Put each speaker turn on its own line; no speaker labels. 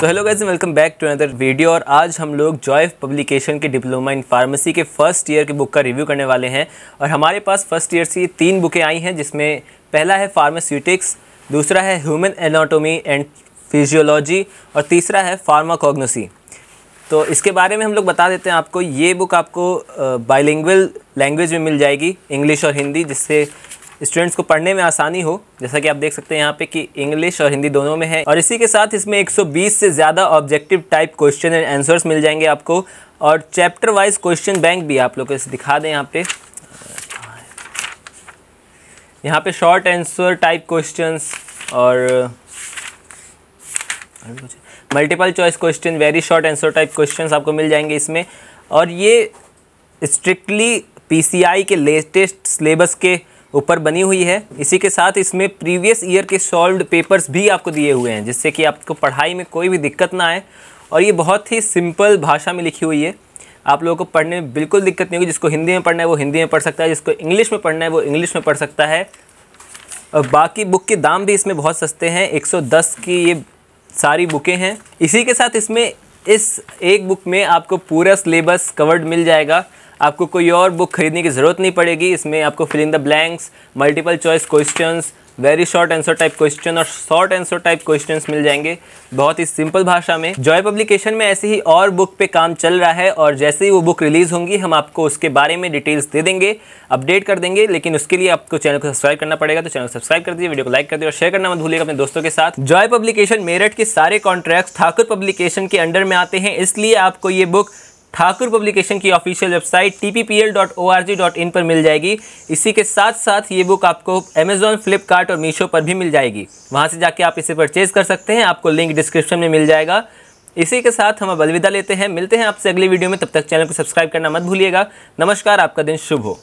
so hello guys welcome back to another video और आज हम लोग जॉय पब्लिकेशन के डिप्लोमा इन फार्मेसी के फर्स्ट ईयर की बुक का रिव्यू करने वाले हैं और हमारे पास फर्स्ट ईयर से तीन बुकें आई हैं जिसमें पहला है फार्मास्यूटिक्स दूसरा है ह्यूमन एनाटोमी एंड फिजियोलॉजी और तीसरा है फार्माकोग्नोसी तो इसके बारे में हम लोग बता देते हैं आपको ये बुक आपको बाइलिंगल लैंग्वेज में मिल जाएगी इंग्लिश और हिंदी जिससे स्टूडेंट्स को पढ़ने में आसानी हो जैसा कि आप देख सकते हैं यहाँ पे कि इंग्लिश और हिंदी दोनों में है और इसी के साथ इसमें 120 से ज़्यादा objective type question and answers मिल जाएंगे आपको और चैप्टर वाइज क्वेश्चन बैंक भी आप लोग को इसे दिखा दें यहाँ पे यहाँ पे शॉर्ट आंसर टाइप क्वेश्चन और multiple choice question very short answer type question आपको मिल जाएंगे इसमें और ये स्ट्रिक्टली पी के लेटेस्ट सिलेबस के ऊपर बनी हुई है इसी के साथ इसमें प्रीवियस ईयर के सॉल्व्ड पेपर्स भी आपको दिए हुए हैं जिससे कि आपको पढ़ाई में कोई भी दिक्कत ना आए और ये बहुत ही सिंपल भाषा में लिखी हुई है आप लोगों को पढ़ने में बिल्कुल दिक्कत नहीं होगी जिसको हिंदी में पढ़ना है वो हिंदी में पढ़ सकता है जिसको इंग्लिश में पढ़ना है वो इंग्लिश में पढ़ सकता है और बाकी बुक के दाम भी इसमें बहुत सस्ते हैं एक की ये सारी बुकें हैं इसी के साथ इसमें इस एक बुक में आपको पूरा सिलेबस कवर्ड मिल जाएगा आपको कोई और बुक खरीदने की ज़रूरत नहीं पड़ेगी इसमें आपको filling the blanks multiple choice questions very short answer type question और शॉर्ट आंसर टाइप क्वेश्चंस मिल जाएंगे बहुत ही सिंपल भाषा में जॉय पब्लिकेशन में ऐसे ही और बुक पे काम चल रहा है और जैसे ही वो बुक रिलीज़ होंगी हम आपको उसके बारे में डिटेल्स दे देंगे अपडेट कर देंगे लेकिन उसके लिए आपको चैनल को सब्सक्राइब करना पड़ेगा तो चैनल सब्सक्राइब कर दीजिए वीडियो को लाइक कर दीजिए और शेयर करना मत भूलिएगा अपने दोस्तों के साथ जॉय पब्लिकेशन मेरठ के सारे कॉन्ट्रैक्ट ठाकुर पब्लिकेशन के अंडर में आते हैं इसलिए आपको ये बुक ठाकुर पब्लिकेशन की ऑफिशियल वेबसाइट टी पर मिल जाएगी इसी के साथ साथ ये बुक आपको अमेजोन फ्लिपकार्ट और मीशो पर भी मिल जाएगी वहाँ से जाके आप इसे परचेज़ कर सकते हैं आपको लिंक डिस्क्रिप्शन में मिल जाएगा इसी के साथ हम अब अलविदा लेते हैं मिलते हैं आपसे अगली वीडियो में तब तक चैनल को सब्सक्राइब करना मत भूलिएगा नमस्कार आपका दिन शुभ हो